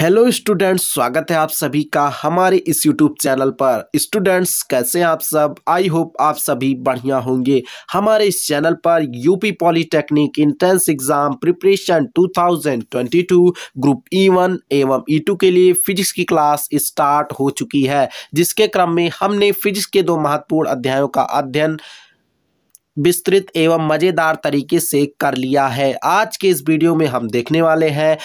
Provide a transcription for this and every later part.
hello students स्वागत है आप सभी का हमारे इस यूट्यूब चैनल पर स्टूडेंट्स कैसे हैं आप सब आई होप आप सभी बढ़िया होंगे हमारे इस चैनल पर UP polytechnic entrance exam preparation 2022 group E one एवं ई e टू के लिए फिजिक्स की क्लास स्टार्ट हो चुकी है जिसके क्रम में हमने फिजिक्स के दो महत्वपूर्ण अध्यायों का अध्ययन विस्तृत एवं मज़ेदार तरीके से कर लिया है आज के इस वीडियो में हम देखने वाले हैं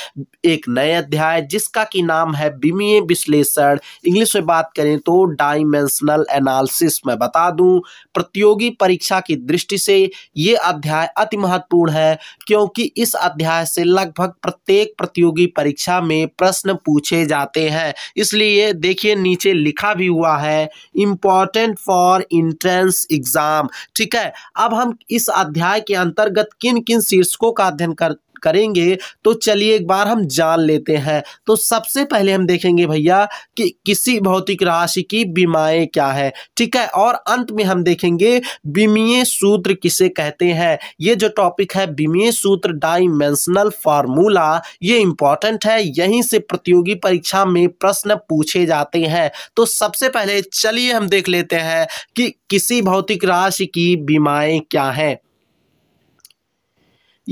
एक नए अध्याय जिसका की नाम है बीमीय विश्लेषण इंग्लिश में बात करें तो डायमेंशनल एनालिसिस मैं बता दूं प्रतियोगी परीक्षा की दृष्टि से ये अध्याय अति महत्वपूर्ण है क्योंकि इस अध्याय से लगभग प्रत्येक प्रतियोगी परीक्षा में प्रश्न पूछे जाते हैं इसलिए देखिए नीचे लिखा भी हुआ है इम्पॉर्टेंट फॉर इंट्रेंस एग्जाम ठीक है अब हम इस अध्याय के अंतर्गत किन किन शीर्षकों का अध्ययन कर करेंगे तो चलिए एक बार हम जान लेते हैं तो सबसे पहले हम देखेंगे भैया कि किसी भौतिक राशि की बीमाएं क्या है ठीक है और अंत में हम देखेंगे बीमीय सूत्र किसे कहते हैं ये जो टॉपिक है बीमीय सूत्र डाइमेंशनल फार्मूला ये इंपॉर्टेंट है यहीं से प्रतियोगी परीक्षा में प्रश्न पूछे जाते हैं तो सबसे पहले चलिए हम देख लेते हैं कि किसी भौतिक राशि की बीमाएं क्या है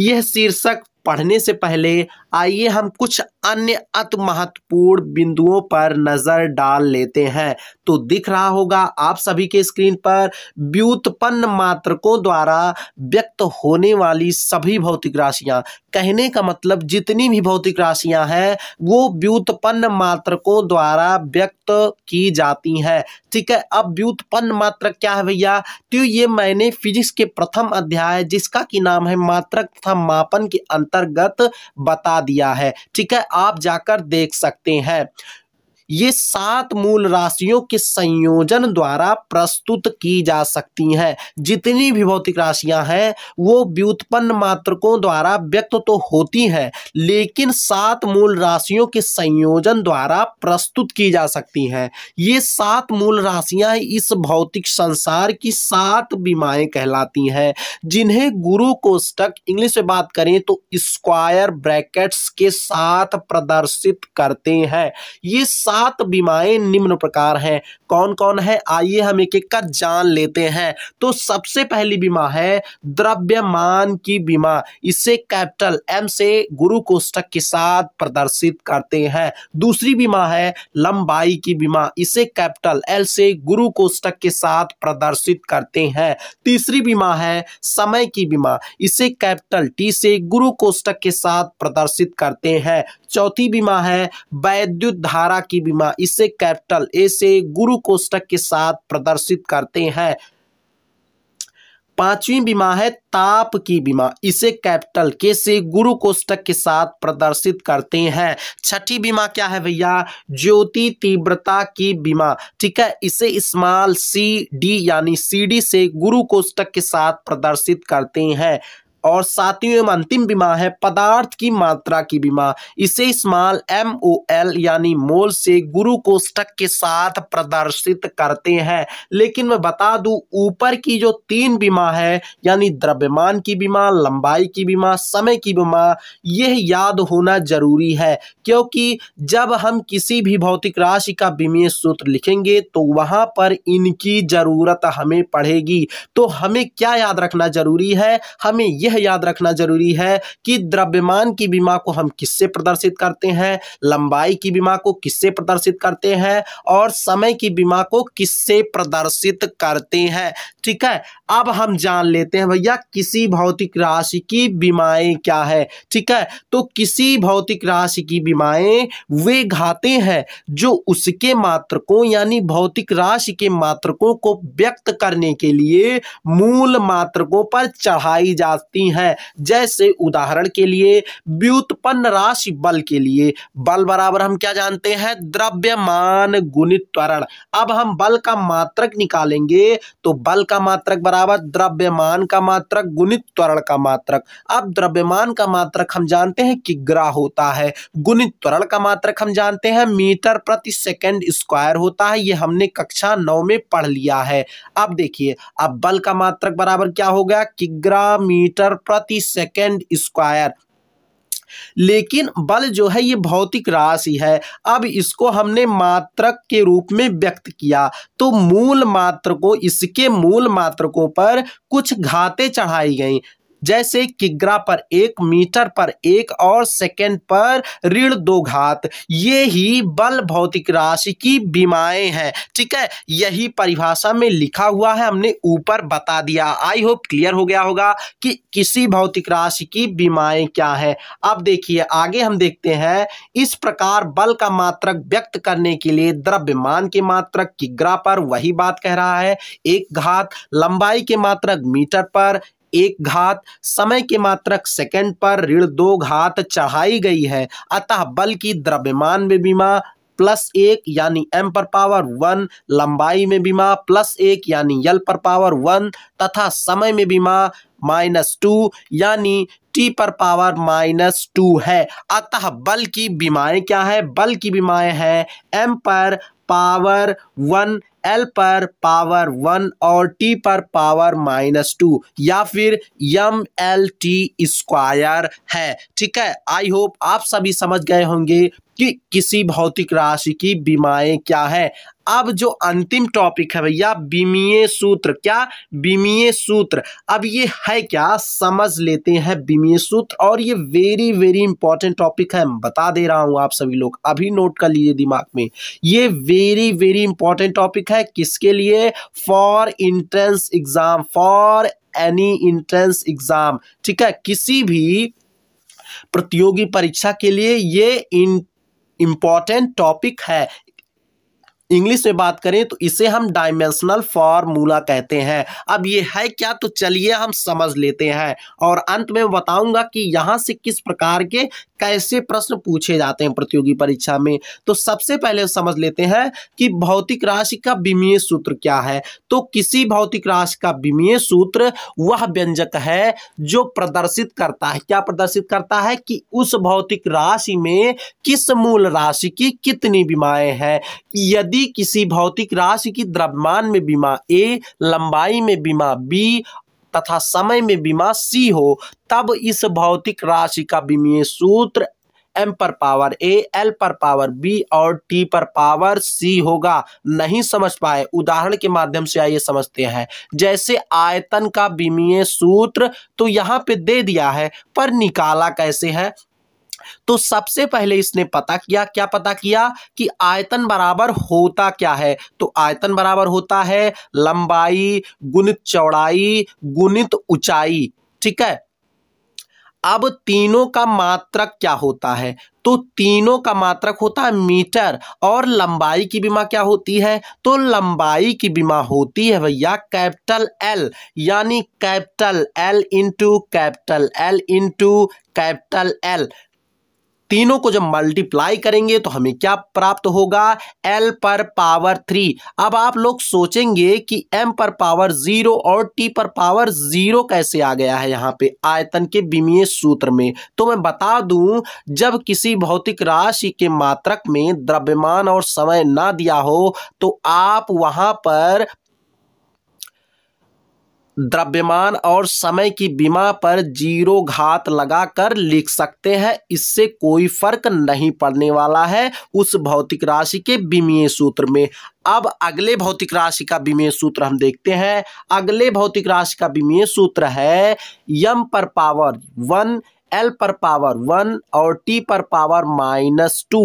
यह शीर्षक पढ़ने से पहले आइए हम कुछ अन्य अति महत्वपूर्ण बिंदुओं पर नज़र डाल लेते हैं तो दिख रहा होगा आप सभी के स्क्रीन पर व्युत्पन्न मात्रकों द्वारा व्यक्त होने वाली सभी भौतिक राशियां कहने का मतलब जितनी भी भौतिक राशियां हैं वो व्युत्पन्न मात्रकों द्वारा व्यक्त की जाती हैं ठीक है अब व्युत्पन्न मात्रक क्या है भैया तो ये मैंने फिजिक्स के प्रथम अध्याय जिसका की नाम है मात्रक तथा मापन के अंतर्गत बता दिया है ठीक है आप जाकर देख सकते हैं ये सात मूल राशियों के संयोजन द्वारा प्रस्तुत की जा सकती हैं जितनी भी भौतिक राशियां हैं वो व्युत्पन्न मात्रकों द्वारा व्यक्त तो होती हैं लेकिन सात मूल राशियों के संयोजन द्वारा प्रस्तुत की जा सकती हैं ये सात मूल राशियां इस भौतिक संसार की सात बीमाएं कहलाती हैं जिन्हें गुरु कोष्टक इंग्लिश में बात करें तो स्क्वायर ब्रैकेट्स के साथ प्रदर्शित करते हैं ये सात बीमाएं निम्न प्रकार हैं कौन कौन है आइए हम एक एक का जान लेते हैं तो सबसे पहली बीमा है द्रव्यमान की बीमा इसे कैपिटल एम से गुरु कोष्टक के साथ प्रदर्शित करते हैं दूसरी बीमा है लंबाई की बीमा इसे कैपिटल एल से गुरु कोष्टक के साथ प्रदर्शित करते हैं तीसरी बीमा है समय की बीमा इसे कैपिटल टी से गुरु कोष्टक के साथ प्रदर्शित करते हैं चौथी बीमा है वैद्युत धारा की बीमा इसे कैपिटल ए से गुरु कोष्टक के साथ प्रदर्शित करते हैं पांचवी बीमा है ताप की बीमा इसे कैपिटल के से गुरु कोष्टक के साथ प्रदर्शित करते हैं छठी बीमा क्या है भैया ज्योति तीव्रता की बीमा ठीक है इसे स्मॉल सी डी यानी सी डी से गुरु कोष्टक के साथ प्रदर्शित करते हैं और सातवीं एवं अंतिम बीमा है पदार्थ की मात्रा की बीमा इसे स्मॉल एम ओ एल यानी मोल से गुरु कोष्टक के साथ प्रदर्शित करते हैं लेकिन मैं बता दूं ऊपर की जो तीन बीमा है यानी द्रव्यमान की बीमा लंबाई की बीमा समय की बीमा यह याद होना जरूरी है क्योंकि जब हम किसी भी भौतिक राशि का बीमे सूत्र लिखेंगे तो वहां पर इनकी जरूरत हमें पड़ेगी तो हमें क्या याद रखना जरूरी है हमें यह यह याद रखना जरूरी है कि द्रव्यमान की बीमा को हम किससे प्रदर्शित करते हैं लंबाई की बीमा को किससे प्रदर्शित करते हैं और समय की बीमा को किससे प्रदर्शित करते हैं ठीक है अब हम जान लेते हैं भैया किसी भौतिक राशि की बीमाएं क्या है ठीक है तो किसी भौतिक राशि की बीमाएं वे घाते हैं जो उसके मात्रकों यानी भौतिक राशि के मात्रकों को व्यक्त करने के लिए मूल मात्रकों पर चढ़ाई जाती होती हैं जैसे उदाहरण के लिए व्युत्पन्न राशि बल के लिए बल बराबर हम क्या जानते हैं द्रव्यमान गुणित त्वरण अब हम बल का मात्रक निकालेंगे तो बल का मात्रक बराबर द्रव्यमान का मात्रक गुणित त्वरण का मात्रक अब द्रव्यमान का मात्रक हम जानते हैं कि किग्रा होता है गुणित त्वरण का मात्रक हम जानते हैं मीटर प्रति सेकेंड स्क्वायर होता है ये हमने कक्षा नौ में पढ़ लिया है अब देखिए अब बल का मात्रक बराबर क्या हो गया किग्रा मीटर मीटर प्रति सेकेंड स्क्वायर लेकिन बल जो है ये भौतिक राशि है अब इसको हमने मात्रक के रूप में व्यक्त किया तो मूल मात्र को इसके मूल मात्रकों पर कुछ घाते चढ़ाई गई जैसे किग्रा पर एक मीटर पर एक और सेकेंड पर ऋण दो घात ये ही बल भौतिक राशि की बीमाएं हैं ठीक है यही परिभाषा में लिखा हुआ है हमने ऊपर बता दिया आई होप क्लियर हो गया होगा कि किसी भौतिक राशि की बीमाएं क्या है अब देखिए आगे हम देखते हैं इस प्रकार बल का मात्रक व्यक्त करने के लिए द्रव्यमान के मात्रक किग्रा पर वही बात कह रहा है एक घात लंबाई के मात्रक मीटर पर एक घात समय के मात्रक सेकंड पर ऋण दो घात चढ़ाई गई है अतः बल की द्रव्यमान में बीमा प्लस एक यानी एम पर पावर वन लंबाई में बीमा प्लस एक यानी यल पर पावर वन तथा समय में बीमा माइनस टू यानी टी पर पावर माइनस टू है अतः बल की बीमाएं क्या है बल की बीमाएं हैं एम पर पावर वन एल पर पावर वन और टी पर पावर माइनस टू या फिर यम एल टी स्क्वायर है ठीक है आई होप आप सभी समझ गए होंगे कि किसी भौतिक राशि की बीमाएं क्या है अब जो अंतिम टॉपिक है भैया बीमीय सूत्र क्या बीमीय सूत्र अब ये है क्या समझ लेते हैं बीमीय सूत्र और ये वेरी वेरी इंपॉर्टेंट टॉपिक है बता दे रहा हूं आप सभी लोग अभी नोट कर लीजिए दिमाग में ये वेरी वेरी इंपॉर्टेंट टॉपिक है किसके लिए for entrance exam for any entrance exam ठीक है किसी भी प्रतियोगी परीक्षा के लिए ये इन इम्पॉर्टेंट टॉपिक है इंग्लिश में बात करें तो इसे हम डायमेंशनल फॉर्मूला कहते हैं अब ये है क्या तो चलिए हम समझ लेते हैं और अंत में बताऊंगा कि यहाँ से किस प्रकार के कैसे प्रश्न पूछे जाते हैं प्रतियोगी परीक्षा में तो सबसे पहले समझ लेते हैं कि भौतिक राशि का विमीय सूत्र क्या है तो किसी भौतिक राशि का विमीय सूत्र वह व्यंजक है जो प्रदर्शित करता है क्या प्रदर्शित करता है कि उस भौतिक राशि में किस मूल राशि की कितनी बीमाएं हैं यदि भी किसी भौतिक राशि की द्रव्यमान में बीमा ए लंबाई में बीमा बी तथा समय में बीमा सी हो तब इस भौतिक राशि का बीमीय सूत्र एम पर पावर ए एल पर पावर बी और टी पर पावर सी होगा नहीं समझ पाए उदाहरण के माध्यम से आइए समझते हैं जैसे आयतन का बीमीय सूत्र तो यहाँ पे दे दिया है पर निकाला कैसे है तो सबसे पहले इसने पता किया क्या पता किया कि आयतन बराबर होता क्या है तो आयतन बराबर होता है लंबाई गुणित चौड़ाई गुणित ऊंचाई ठीक है अब तीनों का मात्रक क्या होता है तो तीनों का मात्रक होता है मीटर और लंबाई की बीमा क्या होती है तो लंबाई की बीमा होती है भैया कैपिटल एल यानी capital L into capital L into capital L तीनों को जब मल्टीप्लाई करेंगे तो हमें क्या प्राप्त होगा एल पर पावर थ्री अब आप लोग सोचेंगे कि एम पर पावर जीरो और टी पर पावर जीरो कैसे आ गया है यहाँ पे आयतन के विमीय सूत्र में तो मैं बता दूं जब किसी भौतिक राशि के मात्रक में द्रव्यमान और समय ना दिया हो तो आप वहां पर द्रव्यमान और समय की बीमा पर जीरो घात लगाकर लिख सकते हैं इससे कोई फर्क नहीं पड़ने वाला है उस भौतिक राशि के बीमीय सूत्र में अब अगले भौतिक राशि का बीमीय सूत्र हम देखते हैं अगले भौतिक राशि का बीमीय सूत्र है यम पर पावर वन एल पर पावर वन और टी पर पावर माइनस टू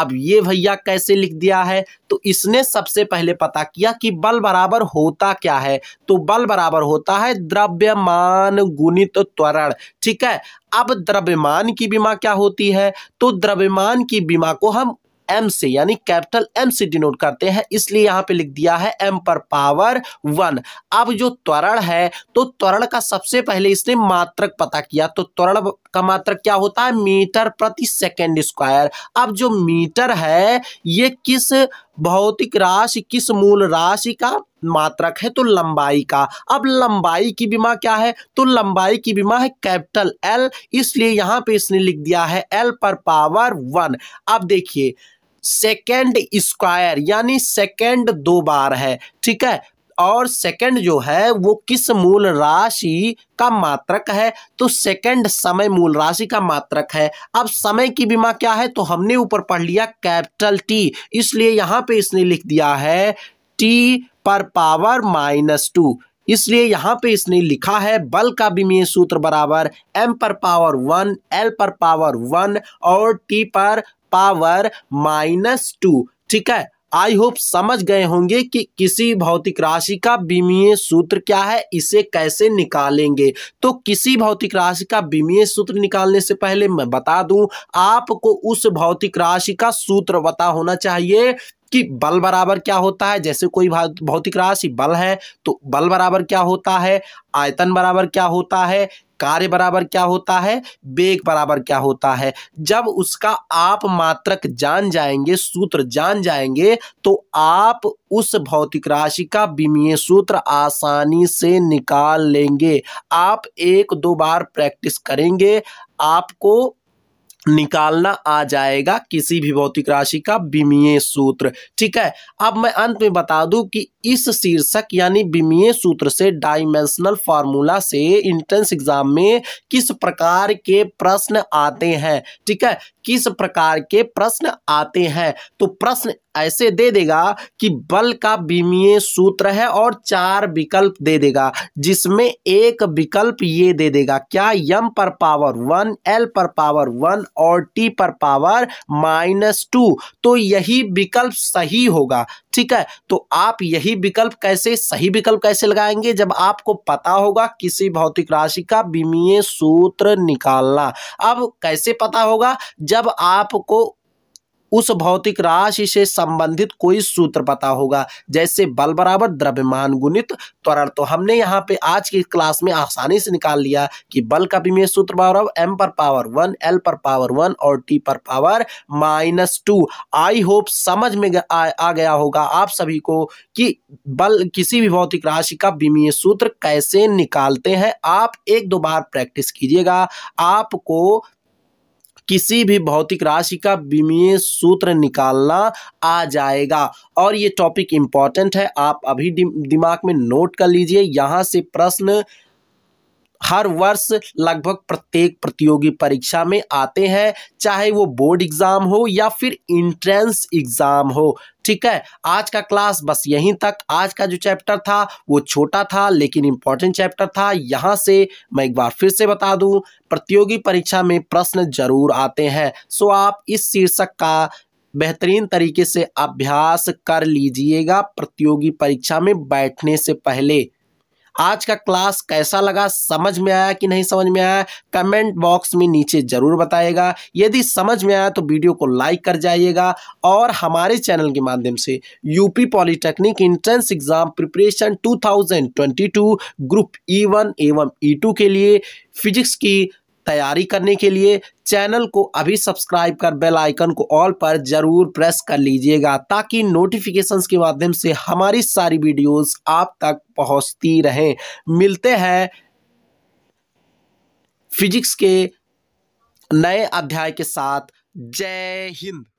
अब ये भैया कैसे लिख दिया है तो इसने सबसे पहले पता किया कि बल बराबर होता क्या है तो बल बराबर होता है द्रव्यमान गुणित त्वरण ठीक है अब द्रव्यमान की बीमा क्या होती है तो द्रव्यमान की बीमा को हम एम से यानी कैपिटल एम से डिनोट करते हैं इसलिए यहां पे लिख दिया है एम पर पावर वन अब जो त्वरण है तो त्वरण का सबसे पहले इसने मात्रक पता किया तो त्वरण का मात्रक क्या होता है मीटर प्रति सेकेंड स्क्वायर अब जो मीटर है ये किस भौतिक राशि किस मूल राशि का मात्रक है तो लंबाई का अब लंबाई की बीमा क्या है तो लंबाई की बीमा है कैपिटल एल इसलिए यहां पे इसने लिख दिया है एल पर पावर वन अब देखिए सेकेंड स्क्वायर यानी सेकेंड दो बार है ठीक है और सेकंड जो है वो किस मूल राशि का मात्रक है तो सेकंड समय मूल राशि का मात्रक है अब समय की बीमा क्या है तो हमने ऊपर पढ़ लिया कैपिटल टी इसलिए यहाँ पे इसने लिख दिया है टी पर पावर माइनस टू इसलिए यहाँ पे इसने लिखा है बल का विमीय सूत्र बराबर एम पर पावर वन एल पर पावर वन और टी पर पावर माइनस टू ठीक है आई होप समझ गए होंगे कि किसी भौतिक राशि का बीमीय सूत्र क्या है इसे कैसे निकालेंगे तो किसी भौतिक राशि का बीमीय सूत्र निकालने से पहले मैं बता दूं आपको उस भौतिक राशि का सूत्र बता होना चाहिए कि बल बराबर क्या होता है जैसे कोई भौतिक राशि बल है तो बल बराबर क्या होता है आयतन बराबर क्या होता है कार्य बराबर क्या होता है वेग बराबर क्या होता है जब उसका आप मात्रक जान जाएंगे सूत्र जान जाएंगे तो आप उस भौतिक राशि का विमीय सूत्र आसानी से निकाल लेंगे आप एक दो बार प्रैक्टिस करेंगे आपको निकालना आ जाएगा किसी भी भौतिक राशि का विमीय सूत्र ठीक है अब मैं अंत में बता दूं कि इस शीर्षक यानी विमीय सूत्र से डायमेंशनल फार्मूला से इंट्रेंस एग्जाम में किस प्रकार के प्रश्न आते हैं ठीक है किस प्रकार के प्रश्न आते हैं तो प्रश्न ऐसे दे देगा कि बल का बीमीय सूत्र है और चार विकल्प दे देगा जिसमें एक विकल्प ये दे देगा क्या यम पर पावर वन एल पर पावर वन और टी पर पावर माइनस टू तो यही विकल्प सही होगा ठीक है तो आप यही विकल्प कैसे सही विकल्प कैसे लगाएंगे जब आपको पता होगा किसी भौतिक राशि का बीमीय सूत्र निकालना अब कैसे पता होगा जब आपको उस भौतिक राशि से संबंधित कोई सूत्र पता होगा जैसे बल बराबर द्रव्यमान गुणित त्वरण तो हमने यहाँ पे आज की क्लास में आसानी से निकाल लिया कि बल का विमेय सूत्र बराबर एम पर पावर वन एल पर पावर वन और टी पर power minus two I hope समझ में आ, आ गया होगा आप सभी को कि बल किसी भी भौतिक राशि का विमीय सूत्र कैसे निकालते हैं आप एक दो बार प्रैक्टिस कीजिएगा आपको किसी भी भौतिक राशि का विमीय सूत्र निकालना आ जाएगा और ये टॉपिक इम्पॉर्टेंट है आप अभी दिमाग में नोट कर लीजिए यहाँ से प्रश्न हर वर्ष लगभग प्रत्येक प्रतियोगी परीक्षा में आते हैं चाहे वो बोर्ड एग्ज़ाम हो या फिर इंट्रेंस एग्ज़ाम हो ठीक है आज का क्लास बस यहीं तक आज का जो चैप्टर था वो छोटा था लेकिन इम्पॉर्टेंट चैप्टर था यहाँ से मैं एक बार फिर से बता दूँ प्रतियोगी परीक्षा में प्रश्न जरूर आते हैं सो आप इस शीर्षक का बेहतरीन तरीके से अभ्यास कर लीजिएगा प्रतियोगी परीक्षा में बैठने से पहले आज का क्लास कैसा लगा समझ में आया कि नहीं समझ में आया कमेंट बॉक्स में नीचे ज़रूर बताएगा यदि समझ में आया तो वीडियो को लाइक कर जाइएगा और हमारे चैनल के माध्यम से UP polytechnic entrance exam preparation 2022 group E one एवं ई टू के लिए फिजिक्स की तैयारी करने के लिए चैनल को अभी सब्सक्राइब कर बेल आइकन को ऑल पर जरूर प्रेस कर लीजिएगा ताकि नोटिफिकेशंस के माध्यम से हमारी सारी वीडियोस आप तक पहुंचती रहें मिलते हैं फिजिक्स के नए अध्याय के साथ जय हिंद